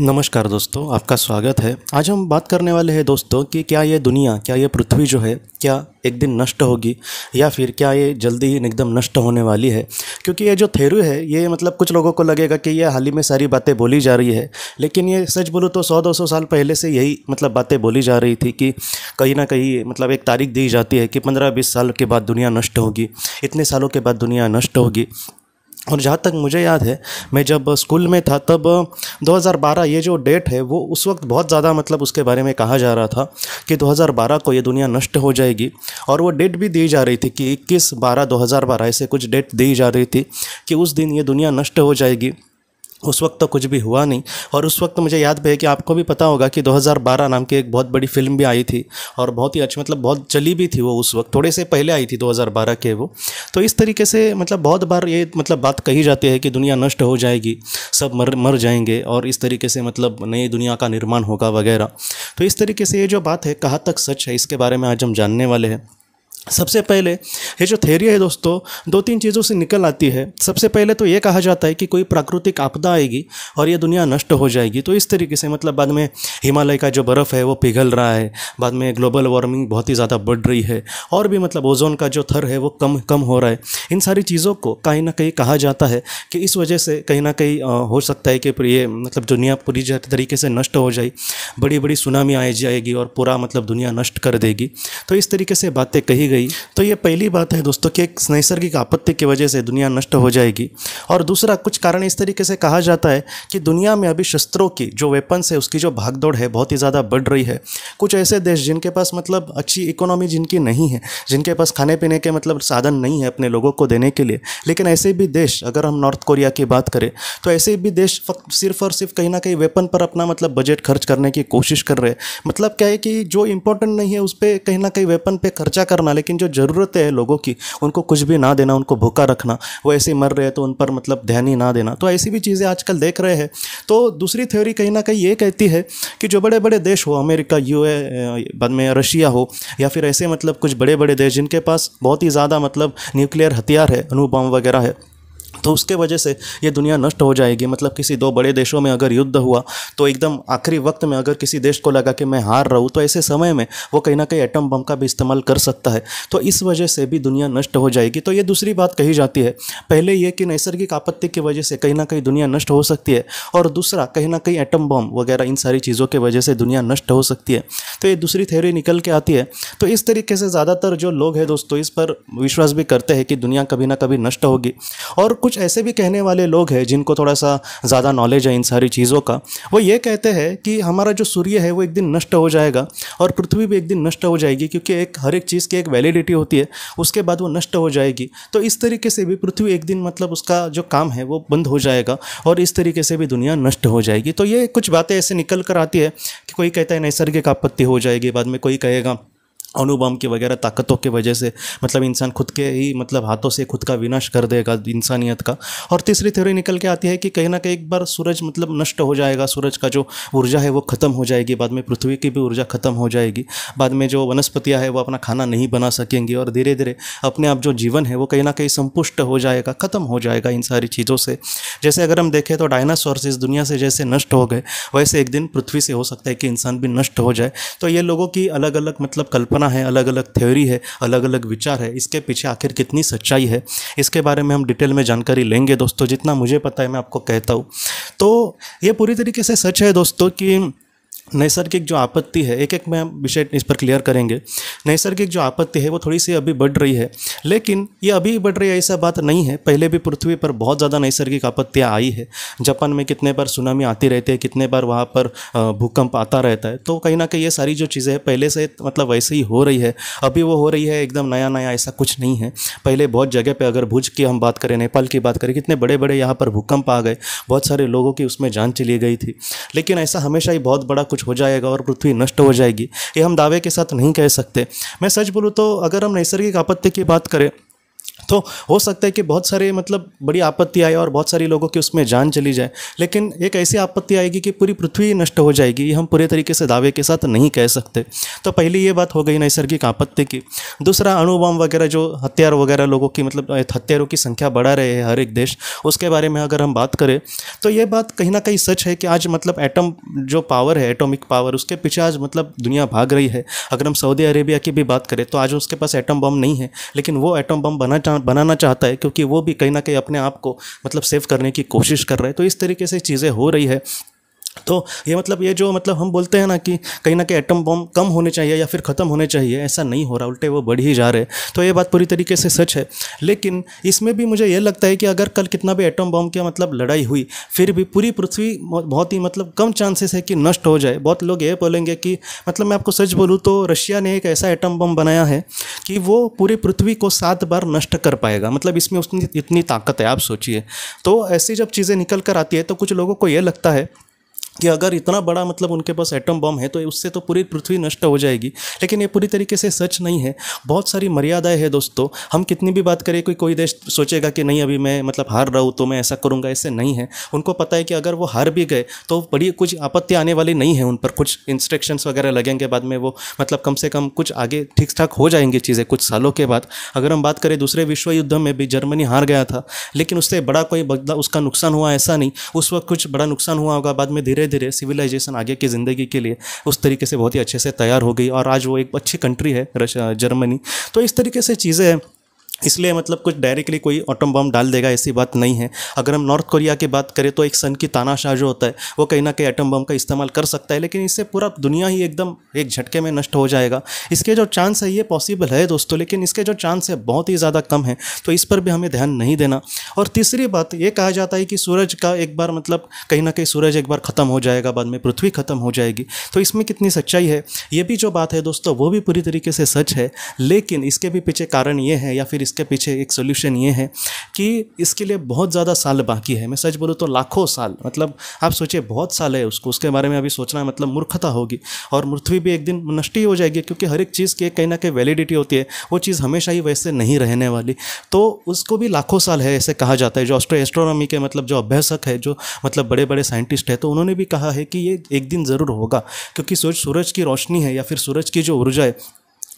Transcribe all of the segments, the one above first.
नमस्कार दोस्तों आपका स्वागत है आज हम बात करने वाले हैं दोस्तों कि क्या ये दुनिया क्या ये पृथ्वी जो है क्या एक दिन नष्ट होगी या फिर क्या ये जल्दी ही एकदम नष्ट होने वाली है क्योंकि ये जो थेरू है ये मतलब कुछ लोगों को लगेगा कि ये हाल ही में सारी बातें बोली जा रही है लेकिन ये सच बोलूँ तो सौ दो सौ साल पहले से यही मतलब बातें बोली जा रही थी कि कहीं ना कहीं मतलब एक तारीख दी जाती है कि पंद्रह बीस साल के बाद दुनिया नष्ट होगी इतने सालों के बाद दुनिया नष्ट होगी और जहाँ तक मुझे याद है मैं जब स्कूल में था तब 2012 ये जो डेट है वो उस वक्त बहुत ज़्यादा मतलब उसके बारे में कहा जा रहा था कि 2012 को ये दुनिया नष्ट हो जाएगी और वो डेट भी दी जा रही थी कि 21 बारह 2012 ऐसे कुछ डेट दी जा रही थी कि उस दिन ये दुनिया नष्ट हो जाएगी उस वक्त तो कुछ भी हुआ नहीं और उस वक्त मुझे याद भी है कि आपको भी पता होगा कि 2012 नाम की एक बहुत बड़ी फिल्म भी आई थी और बहुत ही अच्छी मतलब बहुत चली भी थी वो उस वक्त थोड़े से पहले आई थी 2012 के वो तो इस तरीके से मतलब बहुत बार ये मतलब बात कही जाती है कि दुनिया नष्ट हो जाएगी सब मर मर जाएंगे और इस तरीके से मतलब नई दुनिया का निर्माण होगा वगैरह तो इस तरीके से ये जो बात है कहाँ तक सच है इसके बारे में आज हम जानने वाले हैं सबसे पहले ये जो थेरी है दोस्तों दो तीन चीज़ों से निकल आती है सबसे पहले तो ये कहा जाता है कि कोई प्राकृतिक आपदा आएगी और ये दुनिया नष्ट हो जाएगी तो इस तरीके से मतलब बाद में हिमालय का जो बर्फ़ है वो पिघल रहा है बाद में ग्लोबल वार्मिंग बहुत ही ज़्यादा बढ़ रही है और भी मतलब ओजोन का जो थर है वो कम कम हो रहा है इन सारी चीज़ों को कहीं ना कहीं कहा जाता है कि इस वजह से कहीं ना कहीं हो सकता है कि ये मतलब दुनिया पूरी तरीके से नष्ट हो जाए बड़ी बड़ी सुनामी आ जाएगी और पूरा मतलब दुनिया नष्ट कर देगी तो इस तरीके से बातें कही गई तो ये पहली बात है दोस्तों कि एक नैसर्गिक आपत्ति की वजह से दुनिया नष्ट हो जाएगी और दूसरा कुछ कारण इस तरीके से कहा जाता है कि दुनिया में अभी शस्त्रों की जो वेपन्स है उसकी जो भागदौड़ है बहुत ही ज़्यादा बढ़ रही है कुछ ऐसे देश जिनके पास मतलब अच्छी इकोनॉमी जिनकी नहीं है जिनके पास खाने पीने के मतलब साधन नहीं है अपने लोगों को देने के लिए लेकिन ऐसे भी देश अगर हम नॉर्थ कोरिया की बात करें तो ऐसे भी देश सिर्फ और सिर्फ कहीं ना कहीं वेपन पर अपना मतलब बजट खर्च करने की कोशिश कर रहे हैं मतलब क्या है कि जो इंपॉर्टेंट नहीं है उस पर कहीं ना कहीं वेपन पर खर्चा करना लेकिन जो ज़रूरतें हैं लोगों की उनको कुछ भी ना देना उनको भूखा रखना वो ऐसे मर रहे हैं तो उन पर मतलब ध्यान ही ना देना तो ऐसी भी चीज़ें आजकल देख रहे हैं तो दूसरी थ्योरी कहीं ना कहीं ये कहती है कि जो बड़े बड़े देश हो अमेरिका यू बाद में रशिया हो या फिर ऐसे मतलब कुछ बड़े बड़े देश जिनके पास बहुत ही ज़्यादा मतलब न्यूक्लियर हथियार है अनुबम वगैरह है तो उसके वजह से ये दुनिया नष्ट हो जाएगी मतलब किसी दो बड़े देशों में अगर युद्ध हुआ तो एकदम आखिरी वक्त में अगर किसी देश को लगा कि मैं हार रहा हूँ तो ऐसे समय में वो कहीं ना कहीं एटम बम का भी इस्तेमाल कर सकता है तो इस वजह से भी दुनिया नष्ट हो जाएगी तो ये दूसरी बात कही जाती है पहले ये कि नैसर्गिक आपत्ति की वजह से कहीं ना कहीं दुनिया नष्ट हो सकती है और दूसरा कहीं ना कहीं एटम बम वगैरह इन सारी चीज़ों की वजह से दुनिया नष्ट हो सकती है तो ये दूसरी थ्योरी निकल के आती है तो इस तरीके से ज़्यादातर जो लोग हैं दोस्तों इस पर विश्वास भी करते हैं कि दुनिया कभी ना कभी नष्ट होगी और कुछ कुछ ऐसे भी कहने वाले लोग हैं जिनको थोड़ा सा ज़्यादा नॉलेज है इन सारी चीज़ों का वो ये कहते हैं कि हमारा जो सूर्य है वो एक दिन नष्ट हो जाएगा और पृथ्वी भी एक दिन नष्ट हो जाएगी क्योंकि एक हर एक चीज़ की एक वैलिडिटी होती है उसके बाद वो नष्ट हो जाएगी तो इस तरीके से भी पृथ्वी एक दिन मतलब उसका जो काम है वो बंद हो जाएगा और इस तरीके से भी दुनिया नष्ट हो जाएगी तो ये कुछ बातें ऐसे निकल कर आती है कि कोई कहता है नैसर्गिक आपत्ति हो जाएगी बाद में कोई कहेगा अनुबम की वगैरह ताकतों के वजह से मतलब इंसान खुद के ही मतलब हाथों से खुद का विनाश कर देगा इंसानियत का और तीसरी थ्योरी निकल के आती है कि कहीं ना कहीं एक बार सूरज मतलब नष्ट हो जाएगा सूरज का जो ऊर्जा है वो ख़त्म हो जाएगी बाद में पृथ्वी की भी ऊर्जा ख़त्म हो जाएगी बाद में जो वनस्पतियाँ है वो अपना खाना नहीं बना सकेंगी और धीरे धीरे अपने आप जो जीवन है वो कहीं ना कहीं संपुष्ट हो जाएगा ख़त्म हो जाएगा इन सारी चीज़ों से जैसे अगर हम देखें तो डायनासोर्स इस दुनिया से जैसे नष्ट हो गए वैसे एक दिन पृथ्वी से हो सकता है कि इंसान भी नष्ट हो जाए तो ये लोगों की अलग अलग मतलब कल्पना धारणा है अलग अलग थ्योरी है अलग अलग विचार है इसके पीछे आखिर कितनी सच्चाई है इसके बारे में हम डिटेल में जानकारी लेंगे दोस्तों जितना मुझे पता है मैं आपको कहता हूँ तो ये पूरी तरीके से सच है दोस्तों कि नैसर्गिक जो आपत्ति है एक एक में हम विषय इस पर क्लियर करेंगे नैसर्गिक जो आपत्ति है वो थोड़ी सी अभी बढ़ रही है लेकिन ये अभी बढ़ रही है ऐसा बात नहीं है पहले भी पृथ्वी पर बहुत ज़्यादा नैसर्गिक आपत्तियाँ आई है जापान में कितने बार सुनामी आती रहती है कितने बार वहाँ पर भूकंप आता रहता है तो कहीं ना कहीं ये सारी जो चीज़ें हैं पहले से मतलब वैसे ही हो रही है अभी वो हो रही है एकदम नया नया ऐसा कुछ नहीं है पहले बहुत जगह पर अगर भुज की हम बात करें नेपाल की बात करें कितने बड़े बड़े यहाँ पर भूकंप आ गए बहुत सारे लोगों की उसमें जान चली गई थी लेकिन ऐसा हमेशा ही बहुत बड़ा कुछ कुछ हो जाएगा और पृथ्वी नष्ट हो जाएगी ये हम दावे के साथ नहीं कह सकते मैं सच बोलूँ तो अगर हम नैसर्गिक आपत्ति की बात करें तो हो सकता है कि बहुत सारे मतलब बड़ी आपत्ति आए और बहुत सारे लोगों की उसमें जान चली जाए लेकिन एक ऐसी आपत्ति आएगी कि पूरी पृथ्वी नष्ट हो जाएगी ये हम पूरे तरीके से दावे के साथ नहीं कह सकते तो पहली ये बात हो गई नैसर्गिक आपत्ति की दूसरा अणुबम वगैरह जो हथियार वगैरह लोगों की मतलब हथियारों की संख्या बढ़ा रहे हैं हर एक देश उसके बारे में अगर हम बात करें तो ये बात कहीं ना कहीं सच है कि आज मतलब एटम जो पावर है एटोमिक पावर उसके पीछे आज मतलब दुनिया भाग रही है अगर हम सऊदी अरेबिया की भी बात करें तो आज उसके पास एटम बम नहीं है लेकिन वो एटम बम बना चाह बनाना चाहता है क्योंकि वो भी कहीं ना कहीं अपने आप को मतलब सेव करने की कोशिश कर रहा है तो इस तरीके से चीज़ें हो रही है तो ये मतलब ये जो मतलब हम बोलते हैं ना कि कहीं ना कहीं एटम बम कम होने चाहिए या फिर ख़त्म होने चाहिए ऐसा नहीं हो रहा उल्टे वो बढ़ ही जा रहे तो ये बात पूरी तरीके से सच है लेकिन इसमें भी मुझे ये लगता है कि अगर कल कितना भी एटम बम की मतलब लड़ाई हुई फिर भी पूरी पृथ्वी बहुत ही मतलब कम चांसेस है कि नष्ट हो जाए बहुत लोग ये बोलेंगे कि मतलब मैं आपको सच बोलूँ तो रशिया ने एक ऐसा एटम बम बनाया है कि वो पूरी पृथ्वी को सात बार नष्ट कर पाएगा मतलब इसमें उसकी इतनी ताकत है आप सोचिए तो ऐसी जब चीज़ें निकल कर आती है तो कुछ लोगों को ये लगता है कि अगर इतना बड़ा मतलब उनके पास एटम बम है तो उससे तो पूरी पृथ्वी नष्ट हो जाएगी लेकिन ये पूरी तरीके से सच नहीं है बहुत सारी मर्यादाएं हैं दोस्तों हम कितनी भी बात करें कोई कोई देश सोचेगा कि नहीं अभी मैं मतलब हार रहा हूँ तो मैं ऐसा करूँगा ऐसे नहीं है उनको पता है कि अगर वो हार भी गए तो बड़ी कुछ आपत्ति आने वाली नहीं है उन पर कुछ इंस्ट्रक्शंस वगैरह लगेंगे बाद में वो मतलब कम से कम कुछ आगे ठीक ठाक हो जाएंगी चीज़ें कुछ सालों के बाद अगर हम बात करें दूसरे विश्व युद्ध में भी जर्मनी हार गया था लेकिन उससे बड़ा कोई बदला उसका नुकसान हुआ ऐसा नहीं उस वक्त कुछ बड़ा नुकसान हुआ होगा बाद में धीरे धीरे सिविलाइजेशन आगे की ज़िंदगी के लिए उस तरीके से बहुत ही अच्छे से तैयार हो गई और आज वो एक अच्छी कंट्री है रशिया जर्मनी तो इस तरीके से चीज़ें हैं इसलिए मतलब कुछ डायरेक्टली कोई ऑटम बम डाल देगा ऐसी बात नहीं है अगर हम नॉर्थ कोरिया की बात करें तो एक सन की तानाशाह जो होता है वो कहीं ना कहीं एटम बम का इस्तेमाल कर सकता है लेकिन इससे पूरा दुनिया ही एकदम एक झटके में नष्ट हो जाएगा इसके जो चांस है ये पॉसिबल है दोस्तों लेकिन इसके जो चांस है बहुत ही ज़्यादा कम है तो इस पर भी हमें ध्यान नहीं देना और तीसरी बात ये कहा जाता है कि सूरज का एक बार मतलब कहीं ना कहीं सूरज एक बार ख़त्म हो जाएगा बाद में पृथ्वी ख़त्म हो जाएगी तो इसमें कितनी सच्चाई है ये भी जो बात है दोस्तों वो भी पूरी तरीके से सच है लेकिन इसके भी पीछे कारण ये है या फिर इसके पीछे एक सोल्यूशन ये है कि इसके लिए बहुत ज़्यादा साल बाकी है मैं सच बोलूँ तो लाखों साल मतलब आप सोचिए बहुत साल है उसको उसके बारे में अभी सोचना मतलब मूर्खता होगी और पृथ्वी भी एक दिन ही हो जाएगी क्योंकि हर एक चीज़ की कहीं ना कहीं वैलिडिटी होती है वो चीज़ हमेशा ही वैसे नहीं रहने वाली तो उसको भी लाखों साल है ऐसे कहा जाता है जो ऑस्ट्रो एस्ट्रोनॉमी के मतलब जो अभ्यासक है जो मतलब बड़े बड़े साइंटिस्ट है तो उन्होंने भी कहा है कि ये एक दिन ज़रूर होगा क्योंकि सूरज सूरज की रोशनी है या फिर सूरज की जो ऊर्जा है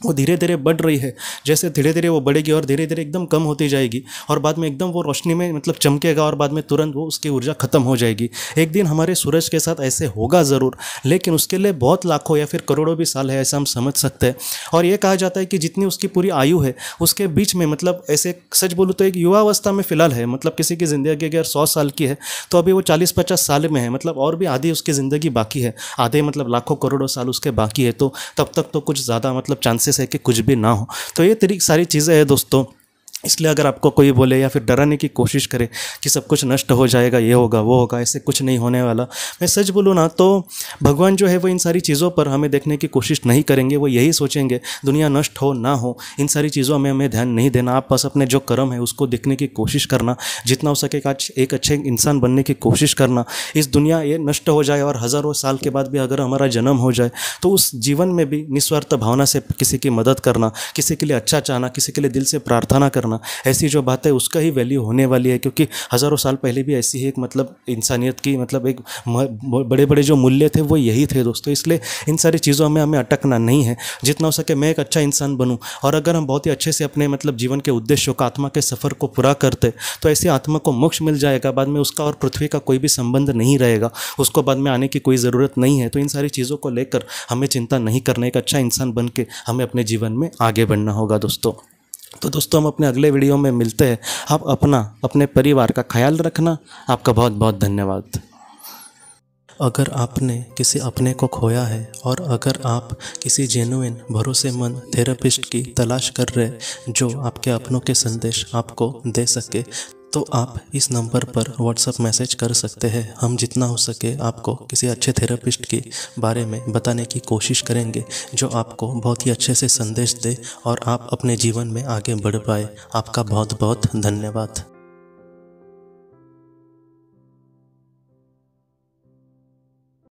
वो धीरे धीरे बढ़ रही है जैसे धीरे धीरे वो बढ़ेगी और धीरे धीरे एकदम कम होती जाएगी और बाद में एकदम वो रोशनी में मतलब चमकेगा और बाद में तुरंत वो उसकी ऊर्जा खत्म हो जाएगी एक दिन हमारे सूरज के साथ ऐसे होगा ज़रूर लेकिन उसके लिए बहुत लाखों या फिर करोड़ों भी साल है ऐसा हम समझ सकते हैं और ये कहा जाता है कि जितनी उसकी पूरी आयु है उसके बीच में मतलब ऐसे सच बोलूँ तो एक युवावस्था में फ़िलहाल है मतलब किसी की ज़िंदगी अगर सौ साल की है तो अभी वो चालीस पचास साल में है मतलब और भी आधी उसकी ज़िंदगी बाकी है आधे मतलब लाखों करोड़ों साल उसके बाकी है तो तब तक तो कुछ ज़्यादा मतलब चांसेस कोशिश है कि कुछ भी ना हो तो ये तरी सारी चीज़ें हैं दोस्तों इसलिए अगर आपको कोई बोले या फिर डराने की कोशिश करे कि सब कुछ नष्ट हो जाएगा ये होगा वो होगा ऐसे कुछ नहीं होने वाला मैं सच बोलूँ ना तो भगवान जो है वो इन सारी चीज़ों पर हमें देखने की कोशिश नहीं करेंगे वो यही सोचेंगे दुनिया नष्ट हो ना हो इन सारी चीज़ों में हमें ध्यान नहीं देना आप बस अपने जो कर्म है उसको देखने की कोशिश करना जितना हो सके आज एक अच्छे इंसान बनने की कोशिश करना इस दुनिया ये नष्ट हो जाए और हज़ारों साल के बाद भी अगर हमारा जन्म हो जाए तो उस जीवन में भी निस्वार्थ भावना से किसी की मदद करना किसी के लिए अच्छा चाहना किसी के लिए दिल से प्रार्थना करना होना ऐसी जो बात है उसका ही वैल्यू होने वाली है क्योंकि हज़ारों साल पहले भी ऐसी ही एक मतलब इंसानियत की मतलब एक बड़े बड़े जो मूल्य थे वो यही थे दोस्तों इसलिए इन सारी चीज़ों में हमें अटकना नहीं है जितना हो सके मैं एक अच्छा इंसान बनूँ और अगर हम बहुत ही अच्छे से अपने मतलब जीवन के उद्देश्यों का आत्मा के सफ़र को पूरा करते तो ऐसी आत्मा को मोक्ष मिल जाएगा बाद में उसका और पृथ्वी का कोई भी संबंध नहीं रहेगा उसको बाद में आने की कोई ज़रूरत नहीं है तो इन सारी चीज़ों को लेकर हमें चिंता नहीं करना एक अच्छा इंसान बन के हमें अपने जीवन में आगे बढ़ना होगा दोस्तों तो दोस्तों हम अपने अगले वीडियो में मिलते हैं आप अपना अपने परिवार का ख्याल रखना आपका बहुत बहुत धन्यवाद अगर आपने किसी अपने को खोया है और अगर आप किसी जेनुइन भरोसेमंद थेरेपिस्ट की तलाश कर रहे जो आपके अपनों के संदेश आपको दे सके तो आप इस नंबर पर व्हाट्सअप मैसेज कर सकते हैं हम जितना हो सके आपको किसी अच्छे थेरेपिस्ट के बारे में बताने की कोशिश करेंगे जो आपको बहुत ही अच्छे से संदेश दे और आप अपने जीवन में आगे बढ़ पाए आपका बहुत बहुत धन्यवाद